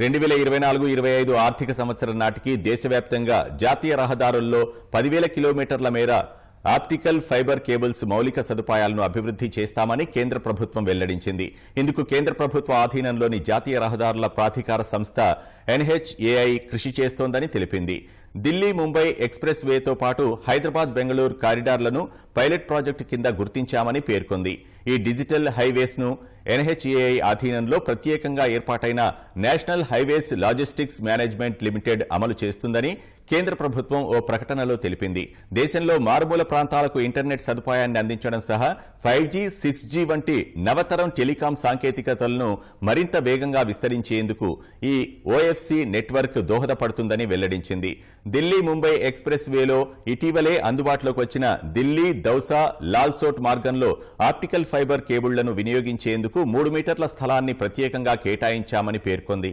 రెండు వేల ఇరవై నాలుగు ఇరవై ఐదు ఆర్థిక సంవత్సరం నాటికి దేశవ్యాప్తంగా జాతీయ రహదారుల్లో పదివేల కిలోమీటర్ల మేర ఆప్టికల్ ఫైబర్ కేబుల్స్ మౌలిక సదుపాయాలను అభివృద్ధి చేస్తామని కేంద్ర ప్రభుత్వం వెల్లడించింది ఇందుకు కేంద్ర ప్రభుత్వ ఆధీనంలోని జాతీయ రహదారుల ప్రాధికార సంస్థ ఎన్హెచ్ఏఐ కృషి చేస్తోందని తెలిపింది ఢిల్లీ ముంబై ఎక్స్ప్రెస్ వేతో పాటు హైదరాబాద్ బెంగళూరు కారిడార్లను పైలట్ ప్రాజెక్టు కింద గుర్తించామని పేర్కొంది ఈ డిజిటల్ హైవేస్ను ఎన్హెచ్ఏఐ ఆధీనంలో ప్రత్యేకంగా ఏర్పాటైన national highways logistics management limited అమలు చేస్తుందని కేంద్ర ప్రభుత్వం ఓ ప్రకటనలో తెలిపింది దేశంలో మారుమూల ప్రాంతాలకు ఇంటర్నెట్ సదుపాయాన్ని అందించడం సహా ఫైవ్ జీ సిక్స్ జీ వంటి నవతరం టెలికాం సాంకేతికతలను మరింత వేగంగా విస్తరించేందుకు ఈ ఓఎఫ్ ఎన్బీఎఫ్సీ నెట్వర్క్ దోహదపడుతుందని వెల్లడించింది ఢిల్లీ ముంబై ఎక్స్ప్రెస్ వేలో ఇటీవలే అందుబాటులోకి వచ్చిన ఢిల్లీ దౌసా లాల్సోట్ మార్గంలో ఆప్టికల్ ఫైబర్ కేబుళ్లను వినియోగించేందుకు మూడు మీటర్ల స్థలాన్ని ప్రత్యేకంగా కేటాయించామని పేర్కొంది